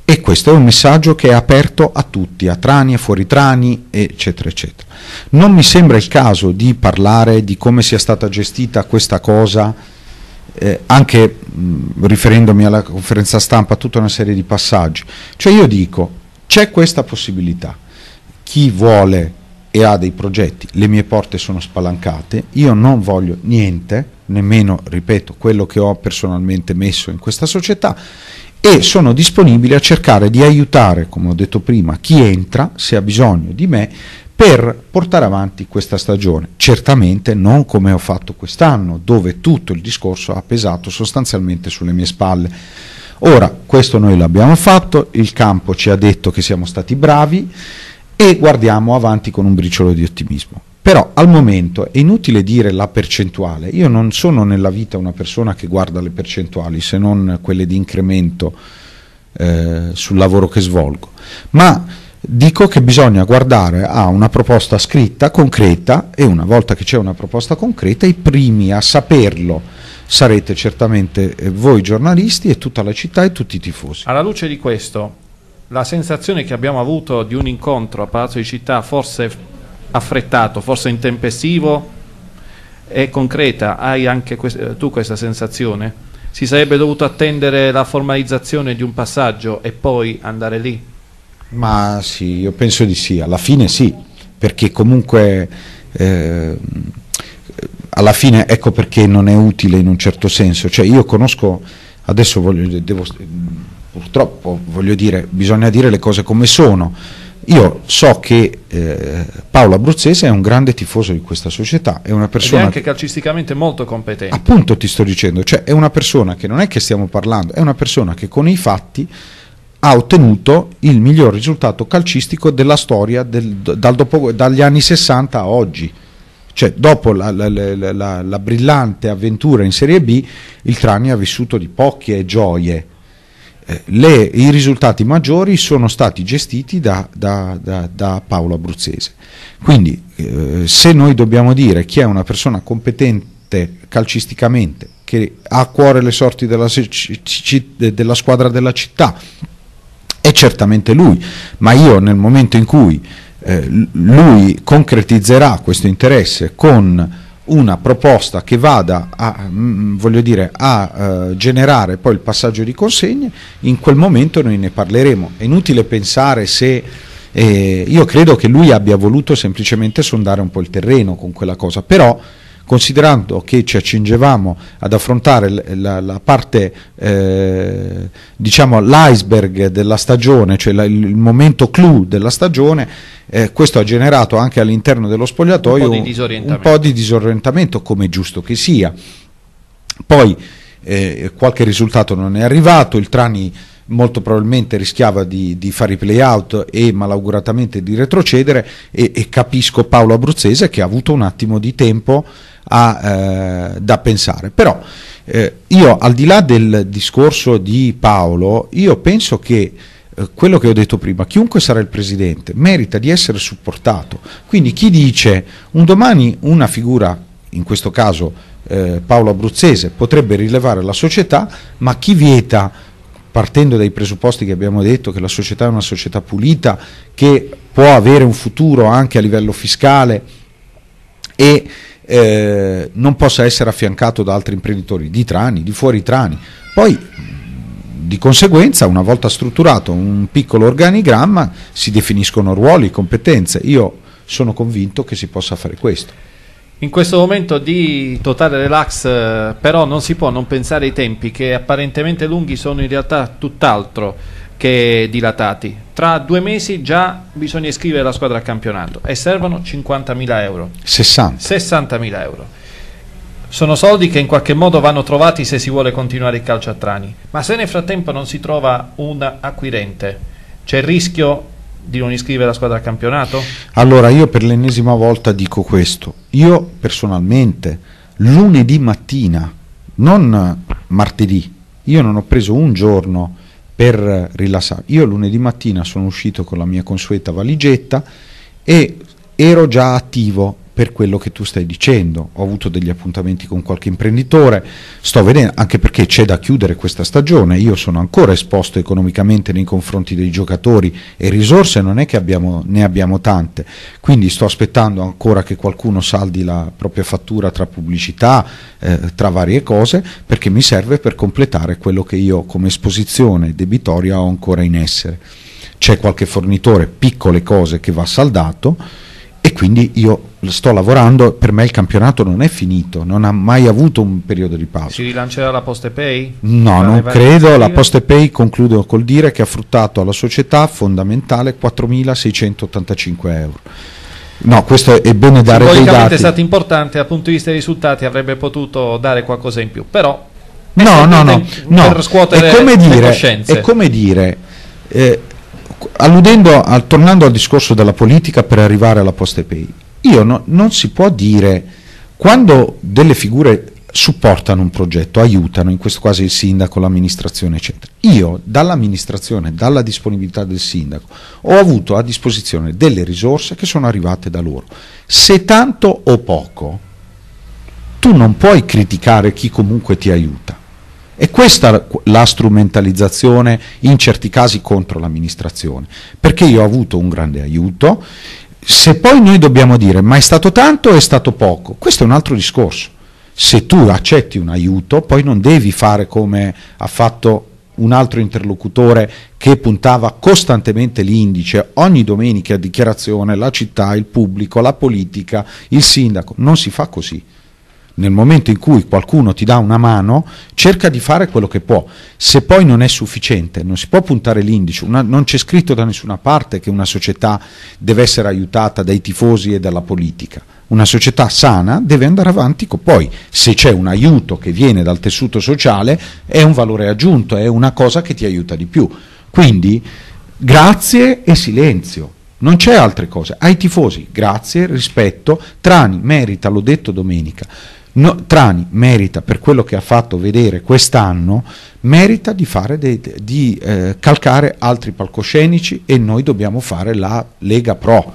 e questo è un messaggio che è aperto a tutti, a trani e fuori trani, eccetera, eccetera. Non mi sembra il caso di parlare di come sia stata gestita questa cosa, eh, anche mh, riferendomi alla conferenza stampa, tutta una serie di passaggi. Cioè io dico, c'è questa possibilità. Chi vuole e ha dei progetti, le mie porte sono spalancate, io non voglio niente, nemmeno, ripeto, quello che ho personalmente messo in questa società e sono disponibile a cercare di aiutare, come ho detto prima, chi entra, se ha bisogno di me, per portare avanti questa stagione. Certamente non come ho fatto quest'anno, dove tutto il discorso ha pesato sostanzialmente sulle mie spalle. Ora, questo noi l'abbiamo fatto, il campo ci ha detto che siamo stati bravi e guardiamo avanti con un briciolo di ottimismo. Però al momento è inutile dire la percentuale, io non sono nella vita una persona che guarda le percentuali se non quelle di incremento eh, sul lavoro che svolgo, ma dico che bisogna guardare a una proposta scritta, concreta e una volta che c'è una proposta concreta i primi a saperlo sarete certamente eh, voi giornalisti e tutta la città e tutti i tifosi. Alla luce di questo, la sensazione che abbiamo avuto di un incontro a Palazzo di Città forse affrettato, forse intempestivo e concreta. Hai anche que eh, tu questa sensazione? Si sarebbe dovuto attendere la formalizzazione di un passaggio e poi andare lì? Ma sì, io penso di sì, alla fine sì, perché comunque eh, alla fine ecco perché non è utile in un certo senso, cioè io conosco, adesso voglio, devo, purtroppo voglio dire, bisogna dire le cose come sono, io so che eh, Paolo Abruzzese è un grande tifoso di questa società, è una persona... Ed anche calcisticamente molto competente. Appunto ti sto dicendo, cioè è una persona che non è che stiamo parlando, è una persona che con i fatti ha ottenuto il miglior risultato calcistico della storia del, dal dopo, dagli anni 60 a oggi. Cioè, dopo la, la, la, la, brillante avventura in Serie B, il Trani ha vissuto di poche gioie eh, le, I risultati maggiori sono stati gestiti da, da, da, da Paolo Abruzzese. Quindi eh, se noi dobbiamo dire chi è una persona competente calcisticamente, che ha a cuore le sorti della, della squadra della città, è certamente lui, ma io nel momento in cui eh, lui concretizzerà questo interesse con una proposta che vada a, mh, mm, dire, a uh, generare poi il passaggio di consegne, in quel momento noi ne parleremo. È inutile pensare se... Eh, io credo che lui abbia voluto semplicemente sondare un po' il terreno con quella cosa, però Considerando che ci accingevamo ad affrontare la, la parte, eh, diciamo l'iceberg della stagione, cioè la, il momento clou della stagione, eh, questo ha generato anche all'interno dello spogliatoio un po, un po' di disorientamento, come giusto che sia. Poi eh, qualche risultato non è arrivato, il Trani molto probabilmente rischiava di, di, fare i play out e malauguratamente di retrocedere e, e capisco Paolo Abruzzese che ha avuto un attimo di tempo a, eh, da pensare. Però eh, io al di là del discorso di Paolo, io penso che eh, quello che ho detto prima, chiunque sarà il presidente, merita di essere supportato. Quindi chi dice un domani una figura, in questo caso eh, Paolo Abruzzese, potrebbe rilevare la società, ma chi vieta partendo dai presupposti che abbiamo detto, che la società è una società pulita, che può avere un futuro anche a livello fiscale e eh, non possa essere affiancato da altri imprenditori di Trani, di fuori Trani. Poi mm, di conseguenza, una volta strutturato un piccolo organigramma, si definiscono ruoli, competenze. Io sono convinto che si possa fare questo. In questo momento di totale relax eh, però non si può non pensare ai tempi che apparentemente lunghi sono in realtà tutt'altro che dilatati tra due mesi già bisogna iscrivere la squadra al campionato e servono 50.000 euro. 60.000 euro. Sono soldi che in qualche modo vanno trovati se si vuole continuare il calcio a Trani, ma se nel frattempo non si trova un acquirente, c'è il rischio di non iscrivere la squadra al campionato? Allora io per l'ennesima volta dico questo, io personalmente lunedì mattina, non martedì, io non ho preso un giorno per rilassare. Io lunedì mattina sono uscito con la mia consueta valigetta e ero già attivo per quello che tu stai dicendo. Ho avuto degli appuntamenti con qualche imprenditore, sto vedendo, anche perché c'è da chiudere questa stagione, io sono ancora esposto economicamente nei confronti dei giocatori e risorse non è che abbiamo, ne abbiamo tante, quindi sto aspettando ancora che qualcuno saldi la propria fattura tra pubblicità, eh, tra varie cose, perché mi serve per completare quello che io come esposizione debitoria ho ancora in essere. C'è qualche fornitore, piccole cose che va saldato, quindi io sto lavorando, per me il campionato non è finito, non ha mai avuto un periodo di pausa. Si rilancerà la Poste Pay? No, non credo, la Poste Pay concludo col dire che ha fruttato alla società fondamentale 4.685 euro. No, questo è bene dare dei dati. è stato importante dal punto di vista dei risultati, avrebbe potuto dare qualcosa in più, però... No, no, no, no, per scuotere è come dire, le coscienze. È come dire... Eh, alludendo al, tornando al discorso della politica per arrivare alla Poste Pay, io no, non si può dire quando delle figure supportano un progetto, aiutano, in questo caso il sindaco, l'amministrazione, eccetera. Io dall'amministrazione, dalla disponibilità del sindaco, ho avuto a disposizione delle risorse che sono arrivate da loro. Se tanto o poco, tu non puoi criticare chi comunque ti aiuta e questa la strumentalizzazione in certi casi contro l'amministrazione, perché io ho avuto un grande aiuto. Se poi noi dobbiamo dire ma è stato tanto o è stato poco, questo è un altro discorso. Se tu accetti un aiuto, poi non devi fare come ha fatto un altro interlocutore che puntava costantemente l'indice, ogni domenica a dichiarazione, la città, il pubblico, la politica, il sindaco. Non si fa così nel momento in cui qualcuno ti dà una mano, cerca di fare quello che può. Se poi non è sufficiente, non si può puntare l'indice, una, non c'è scritto da nessuna parte che una società deve essere aiutata dai tifosi e dalla politica. Una società sana deve andare avanti, poi se c'è un aiuto che viene dal tessuto sociale è un valore aggiunto, è una cosa che ti aiuta di più. Quindi grazie e silenzio. Non c'è altre cose. Ai tifosi, grazie, rispetto, Trani merita, l'ho detto domenica, no, Trani merita, per quello che ha fatto vedere quest'anno, merita di, dei, di eh, calcare altri palcoscenici e noi dobbiamo fare la Lega Pro.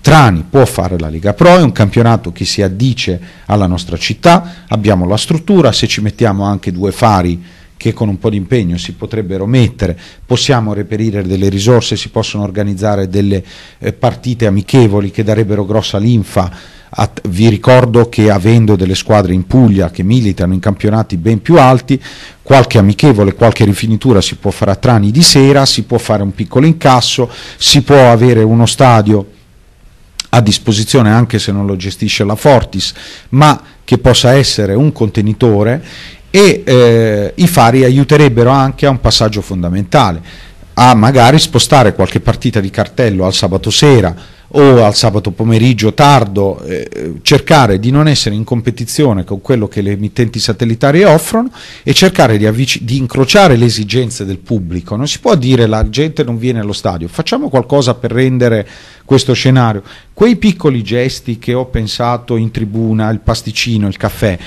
Trani può fare la Lega Pro, è un campionato che si addice alla nostra città, abbiamo la struttura, se ci mettiamo anche due fari che con un po' di impegno si potrebbero mettere, possiamo reperire delle risorse, si possono organizzare delle eh, partite amichevoli che darebbero grossa linfa, a, vi ricordo che avendo delle squadre in Puglia che militano in campionati ben più alti, qualche amichevole, qualche rifinitura si può fare a Trani di sera, si può fare un piccolo incasso, si può avere uno stadio a disposizione anche se non lo gestisce la Fortis, ma che possa essere un contenitore e eh, i fari aiuterebbero anche a un passaggio fondamentale, a magari spostare qualche partita di cartello al sabato sera o al sabato pomeriggio tardo, eh, cercare di non essere in competizione con quello che le emittenti satellitari offrono e cercare di, di incrociare le esigenze del pubblico. Non si può dire la gente non viene allo stadio, facciamo qualcosa per rendere questo scenario. Quei piccoli gesti che ho pensato in tribuna, il pasticcino, il caffè,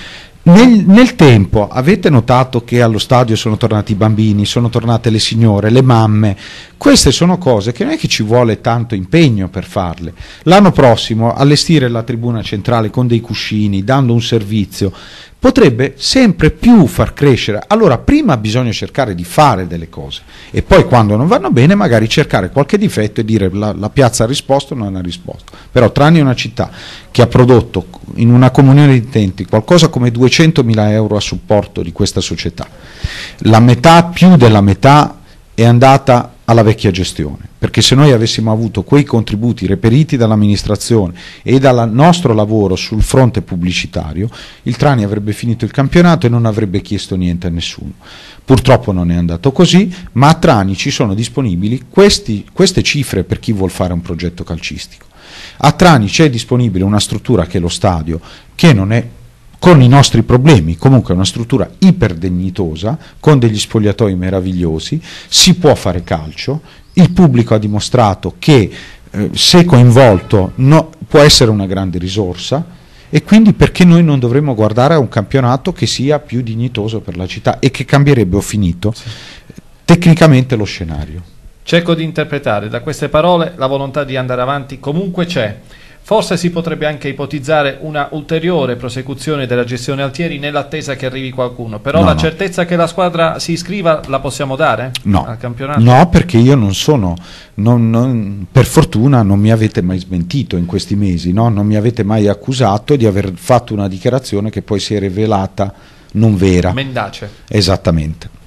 nel, nel, tempo avete notato che allo stadio sono tornati i bambini, sono tornate le signore, le mamme. Queste sono cose che non è che ci vuole tanto impegno per farle. L'anno prossimo allestire la tribuna centrale con dei cuscini, dando un servizio potrebbe sempre più far crescere. Allora prima bisogna cercare di fare delle cose e poi quando non vanno bene magari cercare qualche difetto e dire la, la piazza ha risposto o non ha risposto. Però tranne una città che ha prodotto in una comunione di intenti qualcosa come 200.000 euro a supporto di questa società, la metà, più della metà è andata alla vecchia gestione perché se noi avessimo avuto quei contributi reperiti dall'amministrazione e dal nostro lavoro sul fronte pubblicitario, il Trani avrebbe finito il campionato e non avrebbe chiesto niente a nessuno. Purtroppo non è andato così, ma a Trani ci sono disponibili questi, queste cifre per chi vuol fare un progetto calcistico. A Trani c'è disponibile una struttura che è lo stadio, che non è con i nostri problemi, comunque è una struttura iperdegnitosa, con degli spogliatoi meravigliosi, si può fare calcio, il pubblico ha dimostrato che eh, se coinvolto no, può essere una grande risorsa e quindi perché noi non dovremmo guardare a un campionato che sia più dignitoso per la città e che cambierebbe, ho finito, sì. tecnicamente lo scenario. Cerco di interpretare da queste parole la volontà di andare avanti comunque c'è. Forse si potrebbe anche ipotizzare una ulteriore prosecuzione della gestione Altieri nell'attesa che arrivi qualcuno, però no, la no. certezza che la squadra si iscriva la possiamo dare no. al campionato? No, perché io non sono, non, non, per fortuna non mi avete mai smentito in questi mesi, no? non mi avete mai accusato di aver fatto una dichiarazione che poi si è rivelata non vera. Mendace. Esattamente.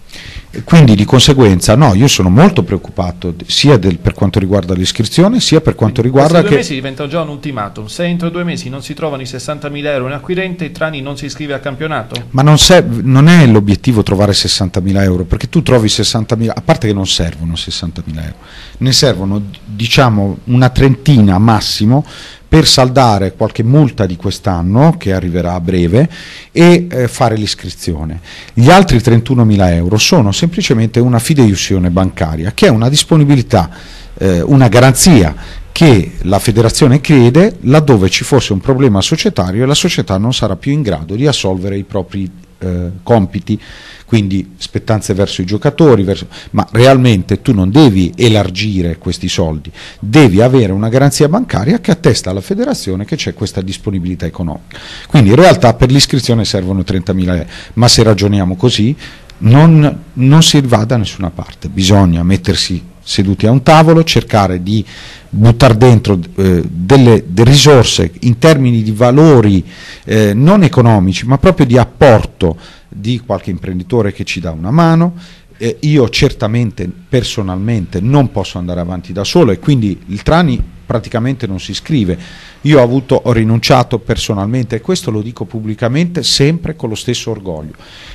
Quindi di conseguenza no, io sono molto preoccupato sia del, per quanto riguarda l'iscrizione sia per quanto riguarda... Entro due mesi diventa già un ultimatum, se entro due mesi non si trovano i 60.000 euro in acquirente Trani non si iscrive al campionato? Ma non, se, non è l'obiettivo trovare 60.000 euro, perché tu trovi 60.000, a parte che non servono 60.000 euro, ne servono diciamo una trentina massimo per saldare qualche multa di quest'anno, che arriverà a breve, e eh, fare l'iscrizione. Gli altri 31.000 euro sono semplicemente una fideiussione bancaria, che è una disponibilità, eh, una garanzia che la federazione crede laddove ci fosse un problema societario e la società non sarà più in grado di assolvere i propri eh, compiti, quindi spettanze verso i giocatori, verso, ma realmente tu non devi elargire questi soldi, devi avere una garanzia bancaria che attesta alla federazione che c'è questa disponibilità economica. Quindi in realtà per l'iscrizione servono 30.000 euro, ma se ragioniamo così non, non si va da nessuna parte, bisogna mettersi seduti a un tavolo, cercare di buttare dentro eh, delle, delle, risorse in termini di valori eh, non economici, ma proprio di apporto di qualche imprenditore che ci dà una mano. Eh, io certamente personalmente non posso andare avanti da solo e quindi il Trani praticamente non si scrive. Io ho, avuto, ho rinunciato personalmente e questo lo dico pubblicamente sempre con lo stesso orgoglio.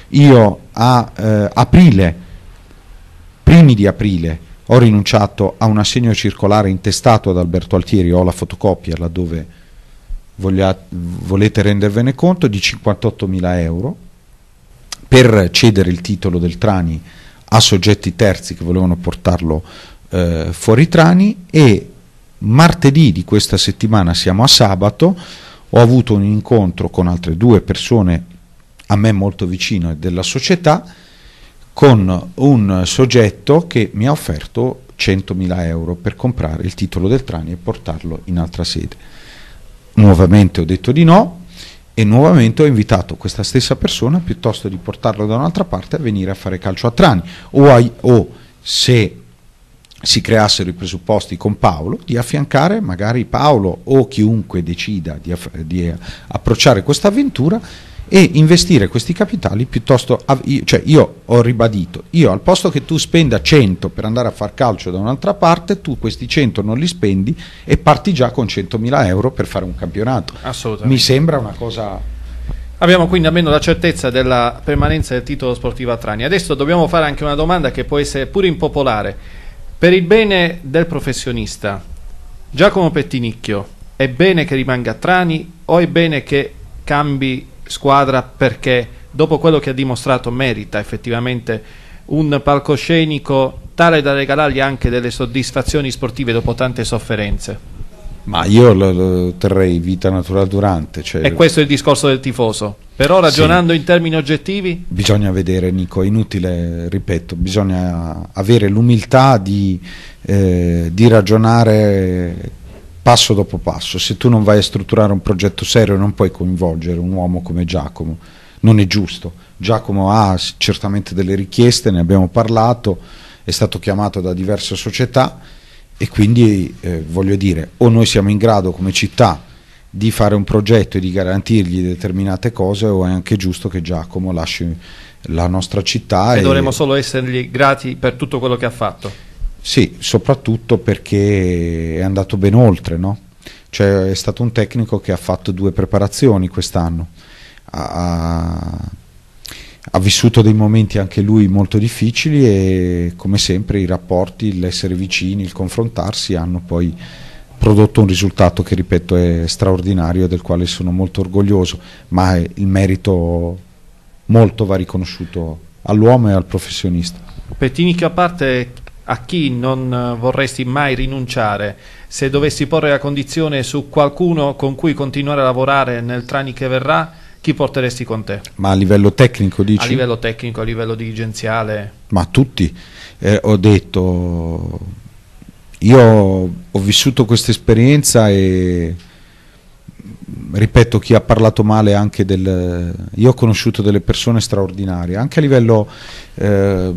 Io a eh, aprile, primi di aprile, ho rinunciato a un assegno circolare intestato ad Alberto Altieri, ho la fotocopia laddove voglia, volete rendervene conto, di 58.000 euro per cedere il titolo del Trani a soggetti terzi che volevano portarlo eh, fuori Trani e martedì di questa settimana, siamo a sabato, ho avuto un incontro con altre due persone a me molto vicino e della società con un soggetto che mi ha offerto 100.000 euro per comprare il titolo del Trani e portarlo in altra sede. Nuovamente ho detto di no e nuovamente ho invitato questa stessa persona piuttosto di portarlo da un'altra parte a venire a fare calcio a Trani o, a, o se si creassero i presupposti con Paolo di affiancare magari Paolo o chiunque decida di, di approcciare questa avventura e investire questi capitali piuttosto, cioè io ho ribadito, io al posto che tu spenda 100 per andare a far calcio da un'altra parte, tu questi 100 non li spendi e parti già con 100.000 euro per fare un campionato. Assolutamente. Mi sembra una cosa... Abbiamo quindi almeno la certezza della permanenza del titolo sportivo a Trani. Adesso dobbiamo fare anche una domanda che può essere pure impopolare. Per il bene del professionista, Giacomo Pettinicchio, è bene che rimanga a Trani o è bene che cambi squadra perché dopo quello che ha dimostrato merita effettivamente un palcoscenico tale da regalargli anche delle soddisfazioni sportive dopo tante sofferenze. Ma io lo, lo terrei vita naturale durante. Cioè... E questo è il discorso del tifoso. Però ragionando sì. in termini oggettivi... Bisogna vedere, Nico, è inutile, ripeto, bisogna avere l'umiltà di, eh, di ragionare passo dopo passo. Se tu non vai a strutturare un progetto serio non puoi coinvolgere un uomo come Giacomo, non è giusto. Giacomo ha certamente delle richieste, ne abbiamo parlato, è stato chiamato da diverse società e quindi eh, voglio dire, o noi siamo in grado come città di fare un progetto e di garantirgli determinate cose o è anche giusto che Giacomo lasci la nostra città. E, e dovremmo solo essergli grati per tutto quello che ha fatto. Sì, soprattutto perché è andato ben oltre, no? cioè, è stato un tecnico che ha fatto due preparazioni quest'anno, ha, ha, vissuto dei momenti anche lui molto difficili e come sempre i rapporti, l'essere vicini, il confrontarsi hanno poi prodotto un risultato che ripeto è straordinario e del quale sono molto orgoglioso, ma il merito molto va riconosciuto all'uomo e al professionista. Per tecnica a parte, a chi non vorresti mai rinunciare, se dovessi porre la condizione su qualcuno con cui continuare a lavorare nel trani che verrà, chi porteresti con te? Ma a livello tecnico dici? A livello tecnico, a livello dirigenziale? Ma tutti, eh, ho detto, io ho vissuto questa esperienza e ripeto, chi ha parlato male anche del... Io ho conosciuto delle persone straordinarie, anche a livello eh,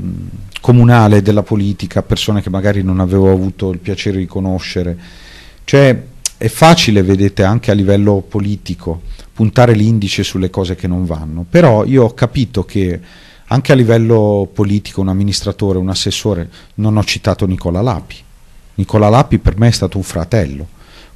comunale della politica, persone che magari non avevo avuto il piacere di conoscere. Cioè, è facile, vedete, anche a livello politico, puntare l'indice sulle cose che non vanno, però io ho capito che anche a livello politico un amministratore, un assessore, non ho citato Nicola Lapi. Nicola Lapi per me è stato un fratello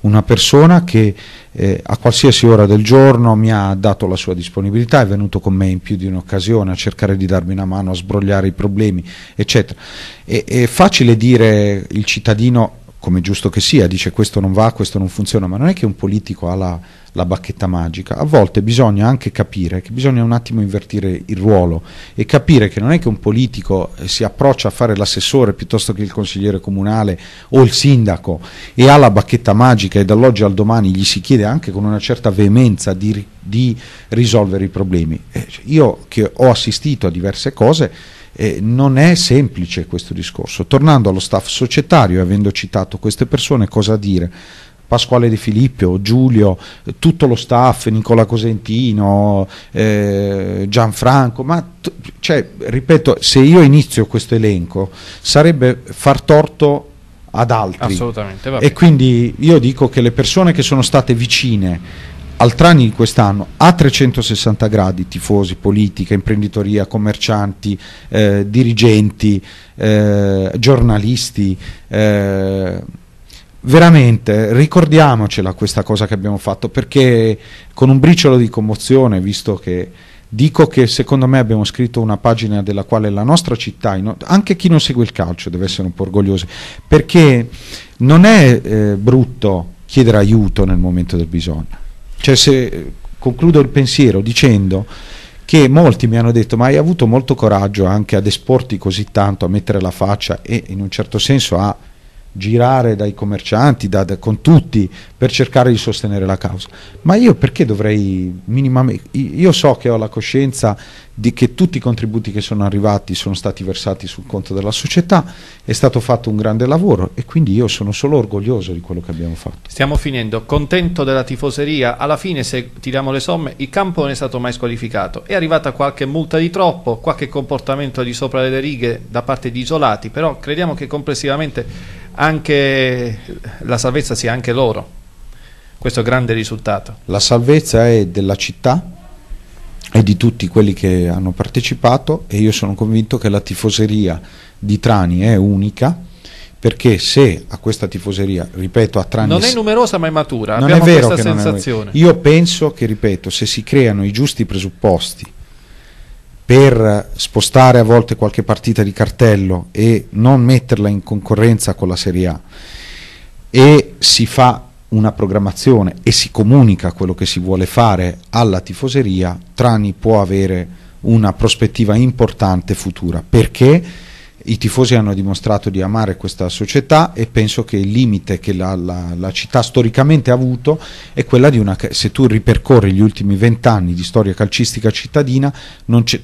una persona che eh, a qualsiasi ora del giorno mi ha dato la sua disponibilità, è venuto con me in più di un'occasione a cercare di darmi una mano, a sbrogliare i problemi, eccetera. E, è facile dire il cittadino come giusto che sia, dice questo non va, questo non funziona, ma non è che un politico ha la, la, bacchetta magica, a volte bisogna anche capire che bisogna un attimo invertire il ruolo e capire che non è che un politico eh, si approccia a fare l'assessore piuttosto che il consigliere comunale o il sindaco e ha la bacchetta magica e dall'oggi al domani gli si chiede anche con una certa veemenza di, di risolvere i problemi. Eh, cioè, io che ho assistito a diverse cose, eh, non è semplice questo discorso. Tornando allo staff societario, avendo citato queste persone, cosa dire? Pasquale Di Filippo, Giulio, tutto lo staff, Nicola Cosentino, eh, Gianfranco, ma cioè, ripeto, se io inizio questo elenco sarebbe far torto ad altri. Assolutamente. E quindi io dico che le persone che sono state vicine Altrani di quest'anno a 360 gradi, tifosi, politica, imprenditoria, commercianti, eh, dirigenti, eh, giornalisti, eh, veramente ricordiamocela questa cosa che abbiamo fatto perché con un briciolo di commozione, visto che dico che secondo me abbiamo scritto una pagina della quale la nostra città, anche chi non segue il calcio deve essere un po' orgoglioso, perché non è eh, brutto chiedere aiuto nel momento del bisogno cioè se concludo il pensiero dicendo che molti mi hanno detto ma hai avuto molto coraggio anche ad esporti così tanto, a mettere la faccia e in un certo senso a girare dai commercianti, da, da, con tutti, per cercare di sostenere la causa. Ma io perché dovrei minimamente... Io so che ho la coscienza di che tutti i contributi che sono arrivati sono stati versati sul conto della società, è stato fatto un grande lavoro e quindi io sono solo orgoglioso di quello che abbiamo fatto. Stiamo finendo, contento della tifoseria, alla fine se tiriamo le somme il campo non è stato mai squalificato, è arrivata qualche multa di troppo, qualche comportamento di sopra le righe da parte di isolati, però crediamo che complessivamente anche la salvezza sia anche loro. Questo grande risultato. La salvezza è della città e di tutti quelli che hanno partecipato e io sono convinto che la tifoseria di Trani è unica perché se a questa tifoseria, ripeto, a Trani... Non è numerosa ma è matura, non abbiamo è vero questa sensazione. Io penso che, ripeto, se si creano i giusti presupposti per spostare a volte qualche partita di cartello e non metterla in concorrenza con la Serie A e si fa una programmazione e si comunica quello che si vuole fare alla tifoseria, Trani può avere una prospettiva importante futura perché i tifosi hanno dimostrato di amare questa società e penso che il limite che la, la, la città storicamente ha avuto è quella di una... se tu ripercorri gli ultimi vent'anni di storia calcistica cittadina,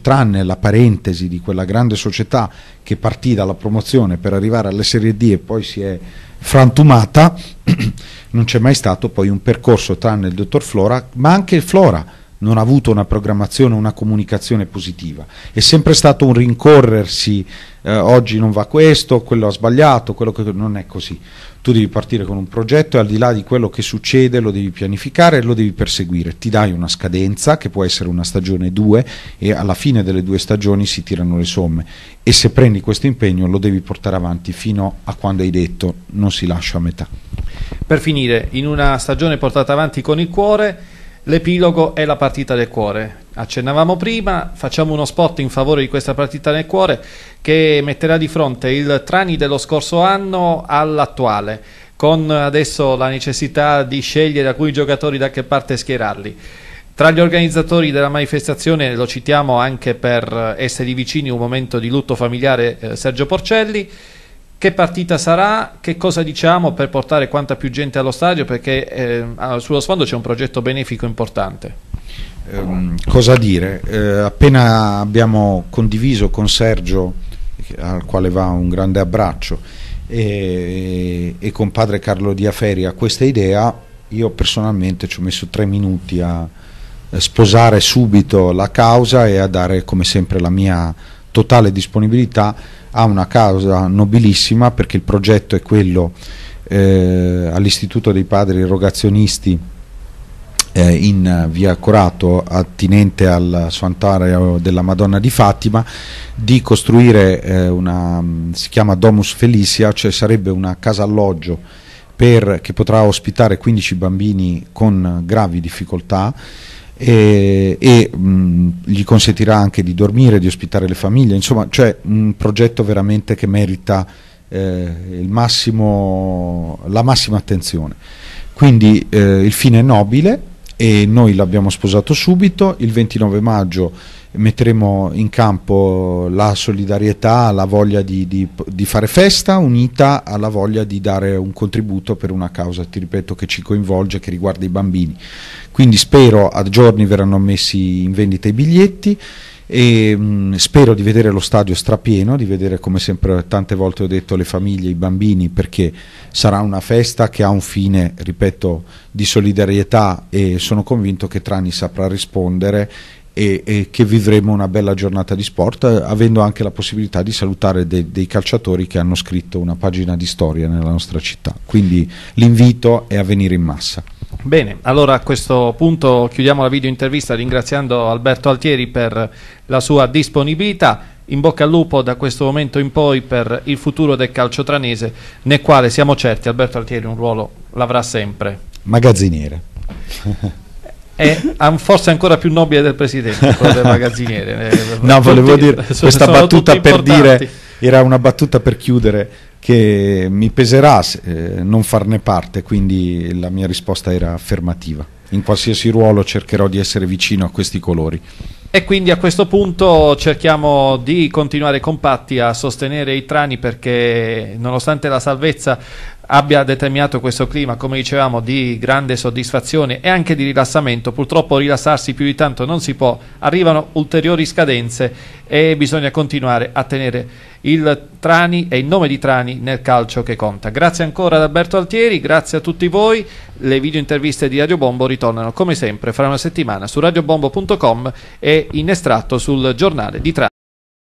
tranne la parentesi di quella grande società che partì dalla promozione per arrivare alle Serie D e poi si è frantumata, <clears throat> non c'è mai stato poi un percorso tranne il dottor Flora, ma anche il Flora non ha avuto una programmazione, una comunicazione positiva. È sempre stato un rincorrersi, eh, oggi non va questo, quello ha sbagliato, quello che non è così. Tu devi partire con un progetto e al di là di quello che succede lo devi pianificare e lo devi perseguire. Ti dai una scadenza che può essere una stagione, 2 e alla fine delle due stagioni si tirano le somme e se prendi questo impegno lo devi portare avanti fino a quando hai detto non si lascia a metà. Per finire, in una stagione portata avanti con il cuore, L'epilogo è la partita del cuore. Accennavamo prima, facciamo uno spot in favore di questa partita nel cuore che metterà di fronte il Trani dello scorso anno all'attuale, con adesso la necessità di scegliere alcuni giocatori da che parte schierarli. Tra gli organizzatori della manifestazione, lo citiamo anche per essere vicini a un momento di lutto familiare, eh, Sergio Porcelli, che partita sarà, che cosa diciamo per portare quanta più gente allo stadio perché eh, sullo sfondo c'è un progetto benefico importante. Eh, cosa dire? Eh, appena abbiamo condiviso con Sergio, al quale va un grande abbraccio, e, e con padre Carlo Diaferia questa idea, io personalmente ci ho messo tre minuti a sposare subito la causa e a dare come sempre la mia totale disponibilità ha una causa nobilissima perché il progetto è quello eh, all'Istituto dei Padri Erogazionisti eh, in via Corato attinente al santuario della Madonna di Fatima di costruire eh, una, mm, si chiama Domus Felicia, cioè sarebbe una casa alloggio per, che potrà ospitare 15 bambini con gravi difficoltà e, eh, e mh, gli consentirà anche di dormire, di ospitare le famiglie, insomma c'è cioè un progetto veramente che merita eh, massimo, la massima attenzione. Quindi eh, il fine è nobile e noi l'abbiamo sposato subito, il 29 maggio metteremo in campo la solidarietà, la voglia di, di, di, fare festa unita alla voglia di dare un contributo per una causa, ti ripeto, che ci coinvolge, che riguarda i bambini. Quindi spero a giorni verranno messi in vendita i biglietti e mh, mm, spero di vedere lo stadio strapieno, di vedere come sempre tante volte ho detto le famiglie, i bambini, perché sarà una festa che ha un fine, ripeto, di solidarietà e sono convinto che Trani saprà rispondere e, e, che vivremo una bella giornata di sport, avendo anche la possibilità di salutare de, dei calciatori che hanno scritto una pagina di storia nella nostra città. Quindi l'invito è a venire in massa. Bene, allora a questo punto chiudiamo la videointervista ringraziando Alberto Altieri per la sua disponibilità. In bocca al lupo da questo momento in poi per il futuro del calcio tranese, nel quale siamo certi Alberto Altieri un ruolo l'avrà sempre. Magazziniere. <laughs> è forse ancora più nobile del presidente, quello del magazziniere. <laughs> Eh, no, tutti, volevo dire questa battuta per importanti. dire era una battuta per chiudere che mi peserà eh, non farne parte, quindi la mia risposta era affermativa. In qualsiasi ruolo cercherò di essere vicino a questi colori. E quindi a questo punto cerchiamo di continuare compatti a sostenere i trani perché nonostante la salvezza abbia determinato questo clima, come dicevamo, di grande soddisfazione e anche di rilassamento. Purtroppo rilassarsi più di tanto non si può, arrivano ulteriori scadenze e bisogna continuare a tenere il Trani e il nome di Trani nel calcio che conta. Grazie ancora ad Alberto Altieri, grazie a tutti voi. Le video interviste di Radio Bombo ritornano come sempre fra una settimana su radiobombo.com e in estratto sul giornale di Trani.